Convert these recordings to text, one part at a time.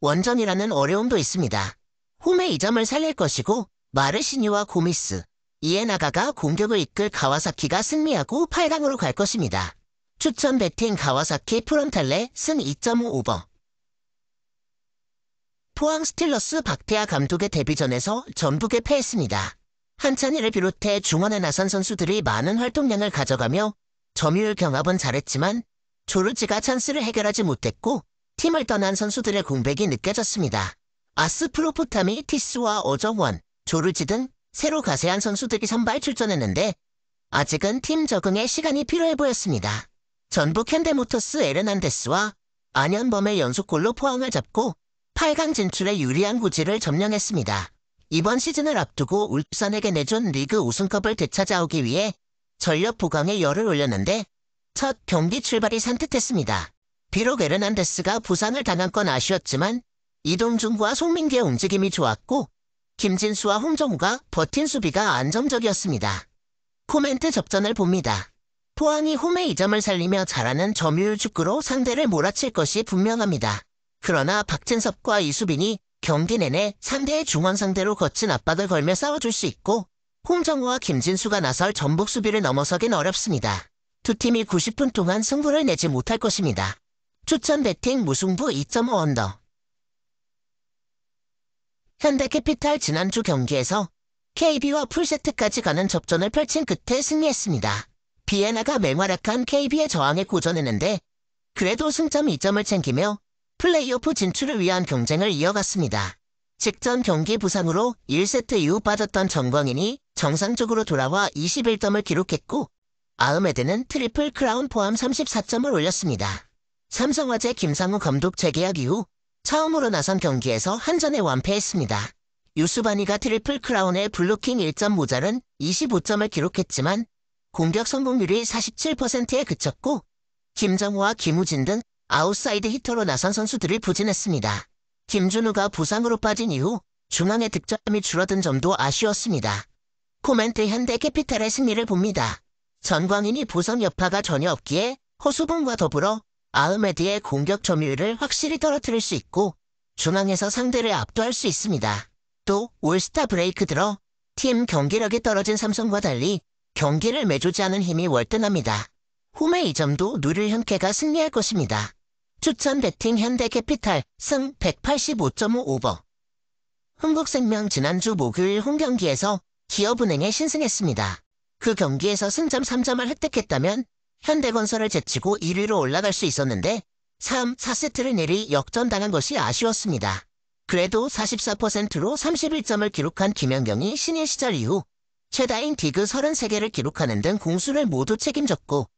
원전이라는 어려움도 있습니다. 홈의 이점을 살릴 것이고 마르시니와 고미스, 이에나가가 공격을 이끌 가와사키가 승리하고 8강으로 갈 것입니다. 추천 배팅 가와사키 프론탈레 승 2.5오버 포항 스틸러스 박태하 감독의 데뷔전에서 전북에 패했습니다. 한찬이를 비롯해 중원에 나선 선수들이 많은 활동량을 가져가며 점유율 경합은 잘했지만 조르지가 찬스를 해결하지 못했고 팀을 떠난 선수들의 공백이 느껴졌습니다. 아스 프로포타미 티스와 어정원, 조르지 등 새로 가세한 선수들이 선발 출전했는데 아직은 팀 적응에 시간이 필요해 보였습니다. 전북 현대모터스 에르난데스와 안현범의 연속골로 포항을 잡고 8강 진출에 유리한 구지를 점령했습니다. 이번 시즌을 앞두고 울산에게 내준 리그 우승컵을 되찾아오기 위해 전력 보강에 열을 올렸는데 첫 경기 출발이 산뜻했습니다. 비록 에르난데스가 부상을 당한 건 아쉬웠지만 이동준과 송민기의 움직임이 좋았고 김진수와 홍정우가 버틴 수비가 안정적이었습니다. 코멘트 접전을 봅니다. 포항이 홈의 이점을 살리며 잘하는 점유율 축구로 상대를 몰아칠 것이 분명합니다. 그러나 박진섭과 이수빈이 경기 내내 상대의 중원 상대로 거친 압박을 걸며 싸워줄 수 있고 홍정우와 김진수가 나설 전북 수비를 넘어서긴 어렵습니다. 두 팀이 90분 동안 승부를 내지 못할 것입니다. 추천 배팅 무승부 2.5 언더 현대캐피탈 지난주 경기에서 KB와 풀세트까지 가는 접전을 펼친 끝에 승리했습니다. 비에나가 맹활약한 KB의 저항에 고전했는데 그래도 승점 2점을 챙기며 플레이오프 진출을 위한 경쟁을 이어갔습니다. 직전 경기 부상으로 1세트 이후 빠졌던 정광인이 정상적으로 돌아와 21점을 기록했고 아흐메드는 트리플 크라운 포함 34점을 올렸습니다. 삼성화재 김상우 감독 재계약 이후 처음으로 나선 경기에서 한전에 완패했습니다. 유수바니가 트리플 크라운의 블루킹 1점 모자른 25점을 기록했지만 공격 성공률이 47%에 그쳤고 김정호와 김우진 등 아웃사이드 히터로 나선 선수들이 부진했습니다. 김준우가 부상으로 빠진 이후 중앙의 득점이 줄어든 점도 아쉬웠습니다. 코멘트 현대캐피탈의 승리를 봅니다. 전광인이 보선 여파가 전혀 없기에 허수봉과 더불어 아흐메디의 공격 점유율을 확실히 떨어뜨릴 수 있고 중앙에서 상대를 압도할 수 있습니다. 또 올스타 브레이크 들어 팀 경기력이 떨어진 삼성과 달리 경기를 매주지 않은 힘이 월등합니다. 홈의 이 점도 누릴 형태가 승리할 것입니다. 추천 배팅 현대캐피탈 승 185.5오버 흥국생명 지난주 목요일 홈 경기에서 기업은행에 신승했습니다. 그 경기에서 승점 3점을 획득했다면 현대건설을 제치고 1위로 올라갈 수 있었는데 3, 4세트를 내리 역전당한 것이 아쉬웠습니다. 그래도 44%로 31점을 기록한 김연경이 신인 시절 이후 최다인 디그 33개를 기록하는 등 공수를 모두 책임졌고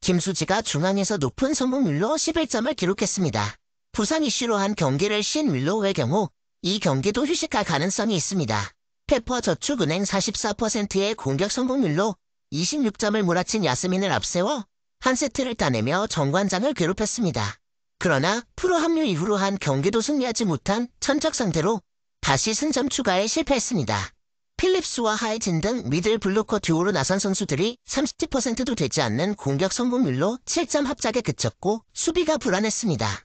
김수지가 중앙에서 높은 성공률로 11점을 기록했습니다. 부상 이슈로 한 경기를 신 윌로우의 경우 이 경기도 휴식할 가능성이 있습니다. 페퍼저축은행 44%의 공격 성공률로 26점을 몰아친 야스민을 앞세워 한 세트를 따내며 정관장을 괴롭혔습니다. 그러나 프로 합류 이후로 한 경기도 승리하지 못한 천적 상태로 다시 승점 추가에 실패했습니다. 필립스와 하이진 등 미들 블로커 듀오로 나선 선수들이 30%도 되지 않는 공격 성공률로 7점 합작에 그쳤고 수비가 불안했습니다.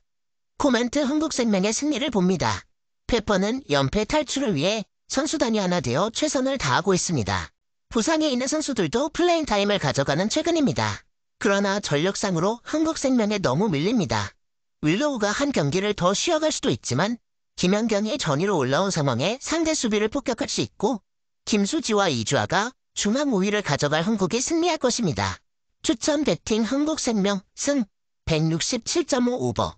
코멘트 흥국생명의 승리를 봅니다. 페퍼는 연패 탈출을 위해 선수단이 하나 되어 최선을 다하고 있습니다. 부상에 있는 선수들도 플레인 타임을 가져가는 최근입니다. 그러나 전력상으로 한국생명에 너무 밀립니다. 윌로우가 한 경기를 더 쉬어갈 수도 있지만 김연경이 전위로 올라온 상황에 상대 수비를 폭격할 수 있고 김수지와 이주아가 중앙 우위를 가져갈 한국이 승리할 것입니다. 추천 배팅 한국생명 승 167.5 오버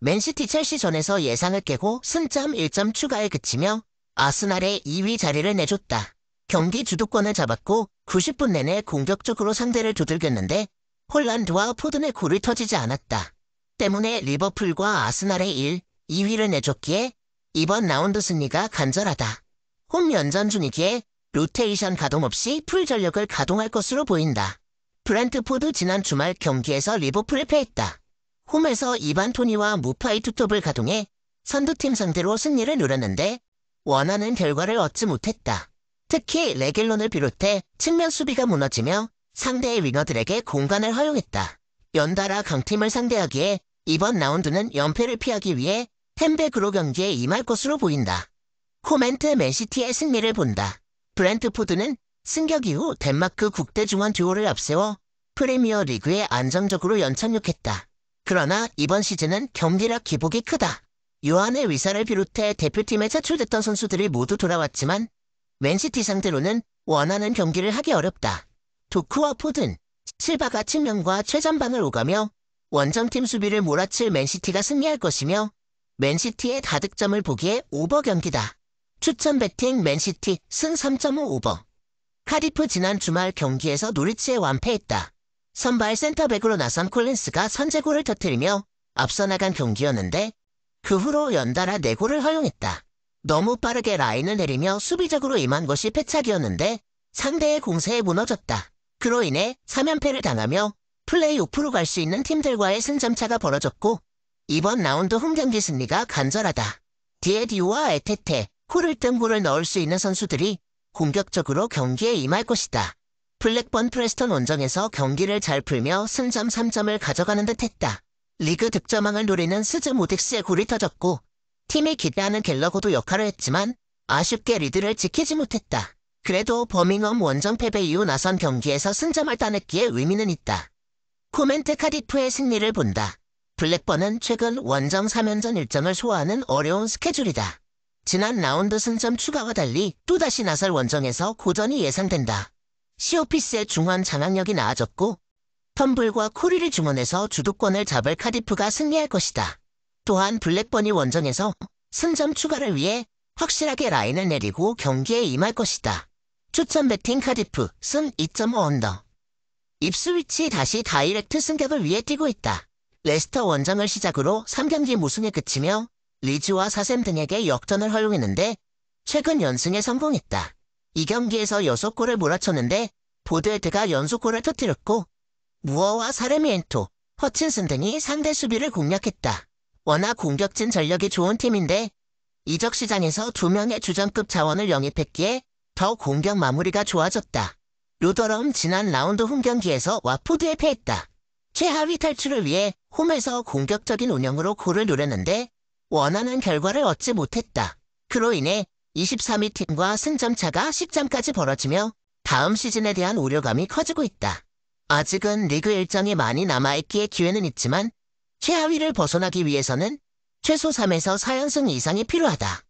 맨시티 첼시전에서 예상을 깨고 승점 1점 추가에 그치며 아스날의 2위 자리를 내줬다. 경기 주도권을 잡았고 90분 내내 공격적으로 상대를 두들겼는데 홀란드와 포든의 골이 터지지 않았다. 때문에 리버풀과 아스날의 1, 2위를 내줬기에 이번 라운드 승리가 간절하다. 홈 연전 중이기에 로테이션 가동 없이 풀 전력을 가동할 것으로 보인다. 브랜트포드 지난 주말 경기에서 리버풀을 패했다. 홈에서 이반토니와 무파이 투톱을 가동해 선두팀 상대로 승리를 누렸는데 원하는 결과를 얻지 못했다. 특히 레길론을 비롯해 측면 수비가 무너지며 상대의 윙어들에게 공간을 허용했다. 연달아 강팀을 상대하기에 이번 라운드는 연패를 피하기 위해 템베그로 경기에 임할 것으로 보인다. 코멘트 맨시티의 승리를 본다. 브랜트포드는 승격 이후 덴마크 국대 중원 듀오를 앞세워 프리미어 리그에 안정적으로 연착륙했다. 그러나 이번 시즌은 경기력 기복이 크다. 요한의 위사를 비롯해 대표팀에 차출됐던 선수들이 모두 돌아왔지만 맨시티 상대로는 원하는 경기를 하기 어렵다. 도크와 포든, 실바가 측면과 최전방을 오가며 원정팀 수비를 몰아칠 맨시티가 승리할 것이며 맨시티의 다득점을 보기에 오버 경기다. 추천 배팅 맨시티 승 3.5 오버. 카디프 지난 주말 경기에서 노리치에 완패했다. 선발 센터백으로 나선 콜린스가 선제골을 터뜨리며 앞서 나간 경기였는데 그 후로 연달아 4골을 허용했다. 너무 빠르게 라인을 내리며 수비적으로 임한 것이 패착이었는데 상대의 공세에 무너졌다. 그로 인해 3연패를 당하며 플레이오프로 갈 수 있는 팀들과의 승점차가 벌어졌고 이번 라운드 홈경기 승리가 간절하다. 디에디오와 에테테, 코를 뜬골을 넣을 수 있는 선수들이 공격적으로 경기에 임할 것이다. 블랙번 프레스턴 원정에서 경기를 잘 풀며 승점 3점을 가져가는 듯했다. 리그 득점왕을 노리는 스즈 모딕스의 골이 터졌고 팀이 기대하는 갤러고도 역할을 했지만 아쉽게 리드를 지키지 못했다. 그래도 버밍엄 원정 패배 이후 나선 경기에서 승점을 따냈기에 의미는 있다. 코멘트 카디프의 승리를 본다. 블랙번은 최근 원정 3연전 일정을 소화하는 어려운 스케줄이다. 지난 라운드 승점 추가와 달리 또다시 나설 원정에서 고전이 예상된다. 시오피스의 중원 장악력이 나아졌고 텀블과 코리를 주문해서 주도권을 잡을 카디프가 승리할 것이다. 또한 블랙버니 원정에서 승점 추가를 위해 확실하게 라인을 내리고 경기에 임할 것이다. 추천 배팅 카디프 승 2.5 언더 입스위치 다시 다이렉트 승격을 위해 뛰고 있다. 레스터 원정을 시작으로 3경기 무승에 그치며 리즈와 사셈 등에게 역전을 허용했는데 최근 연승에 성공했다. 이 경기에서 6골을 몰아쳤는데 보드헤드가 연속골을 터뜨렸고 무어와 사레미엔토, 허친슨 등이 상대 수비를 공략했다. 워낙 공격진 전력이 좋은 팀인데 이적 시장에서 두 명의 주전급 자원을 영입했기에 더 공격 마무리가 좋아졌다. 루더럼 지난 라운드 홈 경기에서 와포드에 패했다. 최하위 탈출을 위해 홈에서 공격적인 운영으로 골을 노렸는데 원하는 결과를 얻지 못했다. 그로 인해 23위 팀과 승점차가 10점까지 벌어지며 다음 시즌에 대한 우려감이 커지고 있다. 아직은 리그 일정이 많이 남아있기에 기회는 있지만 최하위를 벗어나기 위해서는 최소 3에서 4연승 이상이 필요하다.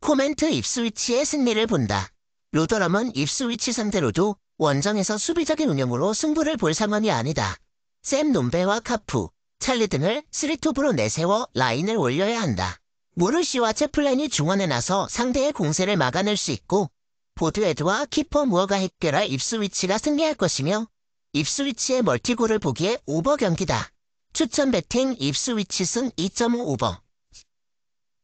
코멘트 입스위치의 승리를 본다. 로더럼은 입스위치 상대로도 원정에서 수비적인 운영으로 승부를 볼 상황이 아니다. 샘 논베와 카프, 찰리 등을 스리톱으로 내세워 라인을 올려야 한다. 모르시와 채플랜이 중원에 나서 상대의 공세를 막아낼 수 있고 보드에드와 키퍼 무어가 해결할 입스위치가 승리할 것이며 입스위치의 멀티골을 보기에 오버 경기다. 추천 배팅 입수위치승 2.5오버.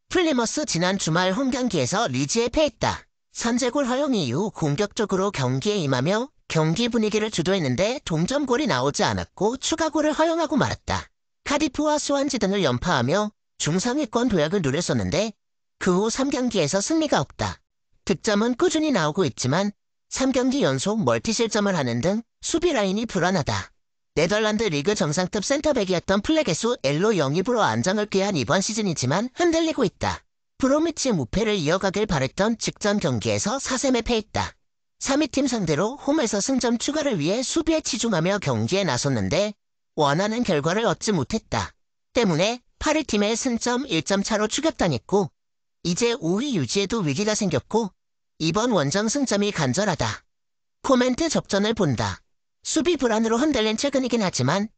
플리머스 지난 주말 홈 경기에서 리즈에 패했다. 선제골 허용 이후 공격적으로 경기에 임하며 경기 분위기를 주도했는데 동점골이 나오지 않았고 추가골을 허용하고 말았다. 카디프와 수완지 등을 연파하며 중상위권 도약을 누렸었는데 그 후 3경기에서 승리가 없다. 득점은 꾸준히 나오고 있지만 3경기 연속 멀티 실점을 하는 등 수비 라인이 불안하다. 네덜란드 리그 정상급 센터백이었던 플레게수 엘로 영입으로 안정을 꾀한 이번 시즌이지만 흔들리고 있다. 브로미치 무패를 이어가길 바랬던 직전 경기에서 4세 패했다. 3위 팀 상대로 홈에서 승점 추가를 위해 수비에 치중하며 경기에 나섰는데 원하는 결과를 얻지 못했다. 때문에 8위 팀의 승점 1점 차로 추격당했고 이제 5위 유지에도 위기가 생겼고 이번 원정 승점이 간절하다. 코멘트 접전을 본다. 수비 불안으로 흔들린 최근이긴 하지만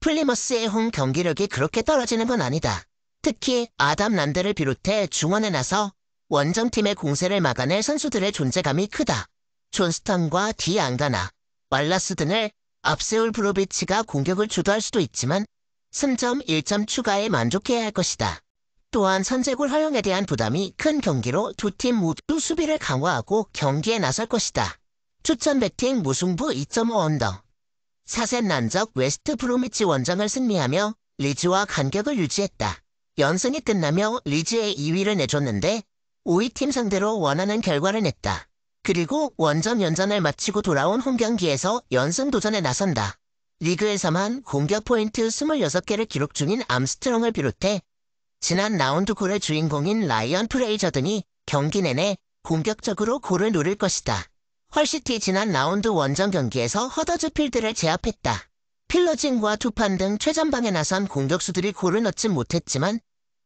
플리머스의 홈 경기력이 그렇게 떨어지는 건 아니다. 특히 아담 란드를 비롯해 중원에 나서 원정팀의 공세를 막아낼 선수들의 존재감이 크다. 존스턴과 디앙가나, 왈라스 등을 앞세울 브로비치가 공격을 주도할 수도 있지만 승점 1점 추가에 만족해야 할 것이다. 또한 선제골 허용에 대한 부담이 큰 경기로 두 팀 모두 수비를 강화하고 경기에 나설 것이다. 추천 배팅 무승부 2.5 언더. 사세 난적 웨스트 브로미치 원정을 승리하며 리즈와 간격을 유지했다. 연승이 끝나며 리즈의 2위를 내줬는데 5위 팀 상대로 원하는 결과를 냈다. 그리고 원정 연전을 마치고 돌아온 홈경기에서 연승 도전에 나선다. 리그에서만 공격 포인트 26개를 기록 중인 암스트롱을 비롯해 지난 라운드 골의 주인공인 라이언 프레이저 등이 경기 내내 공격적으로 골을 노릴 것이다. 헐시티 지난 라운드 원정 경기에서 허더즈 필드를 제압했다. 필러진과 투판 등 최전방에 나선 공격수들이 골을 넣지 못했지만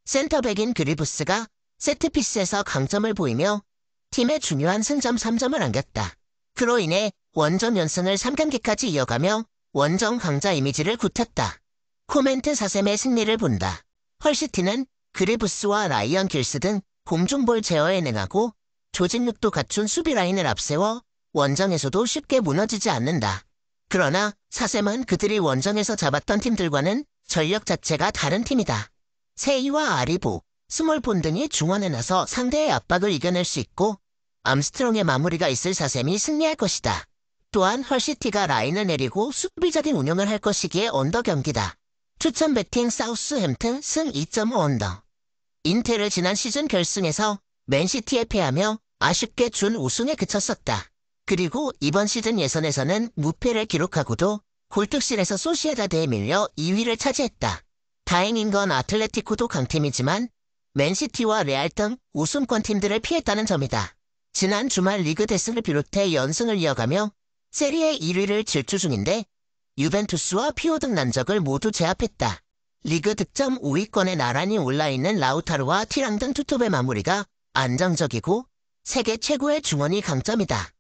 센터백인 그리브스가 세트피스에서 강점을 보이며 팀의 중요한 승점 3점을 안겼다. 그로 인해 원정 연승을 3경기까지 이어가며 원정 강자 이미지를 굳혔다. 코멘트 사셈의 승리를 본다. 헐시티는 그리브스와 라이언 길스 등 공중볼 제어에 능하고 조직력도 갖춘 수비라인을 앞세워 원정에서도 쉽게 무너지지 않는다. 그러나 사셈은 그들이 원정에서 잡았던 팀들과는 전력 자체가 다른 팀이다. 세이와 아리보, 스몰폰 등이 중원에 나서 상대의 압박을 이겨낼 수 있고 암스트롱의 마무리가 있을 사셈이 승리할 것이다. 또한 헐시티가 라인을 내리고 수비적인 운영을 할 것이기에 언더 경기다. 추천 배팅 사우스햄튼 승 2.5 언더. 인텔을 지난 시즌 결승에서 맨시티에 패하며 아쉽게 준 우승에 그쳤었다. 그리고 이번 시즌 예선에서는 무패를 기록하고도 골특실에서 소시에다드에 밀려 2위를 차지했다. 다행인 건 아틀레티코도 강팀이지만 맨시티와 레알 등 우승권 팀들을 피했다는 점이다. 지난 주말 리그 대승을 비롯해 연승을 이어가며 세리에 1위를 질주 중인데 유벤투스와 피오 등 난적을 모두 제압했다. 리그 득점 5위권에 나란히 올라있는 라우타르와 티랑 등 투톱의 마무리가 안정적이고 세계 최고의 중원이 강점이다.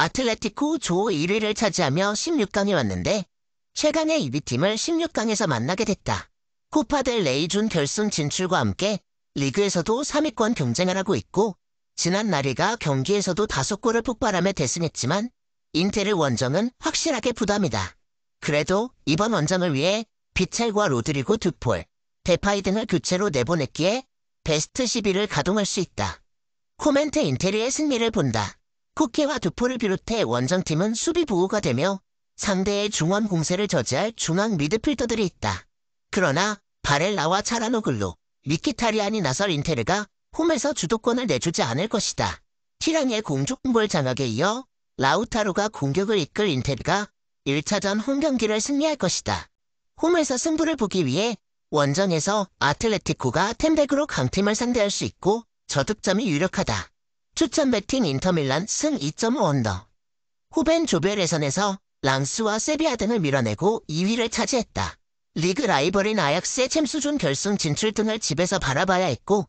아틀레티코 조 1위를 차지하며 16강에 왔는데 최강의 2위 팀을 16강에서 만나게 됐다. 코파델 레이준 결승 진출과 함께 리그에서도 3위권 경쟁을 하고 있고 지난 나리가 경기에서도 5 골을 폭발하며 대승했지만 인텔의 원정은 확실하게 부담이다. 그래도 이번 원정을 위해 비첼과 로드리고 드폴, 데파이 등을 교체로 내보냈기에 베스트 11을 가동할 수 있다. 코멘트 인테리의 승리를 본다. 후케와 두포를 비롯해 원정팀은 수비 보호가 되며 상대의 중원 공세를 저지할 중앙 미드필더들이 있다. 그러나 바렐라와 차라노글로 미키타리안이 나설 인테르가 홈에서 주도권을 내주지 않을 것이다. 티랑의 공중볼 장악에 이어 라우타로가 공격을 이끌 인테르가 1차전 홈 경기를 승리할 것이다. 홈에서 승부를 보기 위해 원정에서 아틀레티코가 템백으로 강팀을 상대할 수 있고 저득점이 유력하다. 추천 배팅 인터밀란 승 2.5 언더. 후벤 조별 예선에서 랑스와 세비야 등을 밀어내고 2위를 차지했다. 리그 라이벌인 아약스의 챔스준 결승 진출 등을 집에서 바라봐야 했고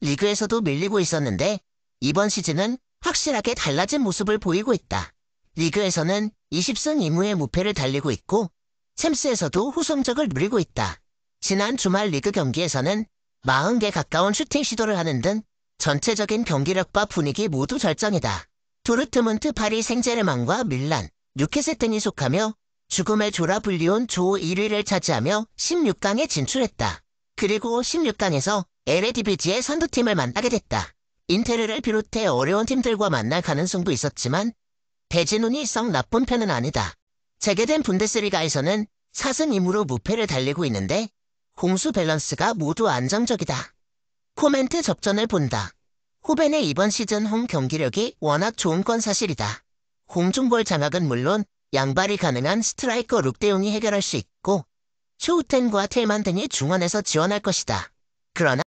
리그에서도 밀리고 있었는데 이번 시즌은 확실하게 달라진 모습을 보이고 있다. 리그에서는 20승 2무의 무패를 달리고 있고 챔스에서도 후성적을 누리고 있다. 지난 주말 리그 경기에서는 40개 가까운 슈팅 시도를 하는 등 전체적인 경기력과 분위기 모두 절정이다. 도르트문트 파리 생제르망과 밀란, 뉴캐세 등이 속하며 죽음의 조라 불리온 조 1위를 차지하며 16강에 진출했다. 그리고 16강에서 l a d 비 g 의 선두팀을 만나게 됐다. 인테르를 비롯해 어려운 팀들과 만날 가능성도 있었지만 대진운이 썩 나쁜 편은 아니다. 재개된 분데스리가에서는 사승 임으로 무패를 달리고 있는데 공수 밸런스가 모두 안정적이다. 코멘트 접전을 본다. 후벤의 이번 시즌 홈 경기력이 워낙 좋은 건 사실이다. 공중볼 장악은 물론 양발이 가능한 스트라이커 룩대용이 해결할 수 있고 쇼우텐과 테만 등이 중원에서 지원할 것이다. 그러나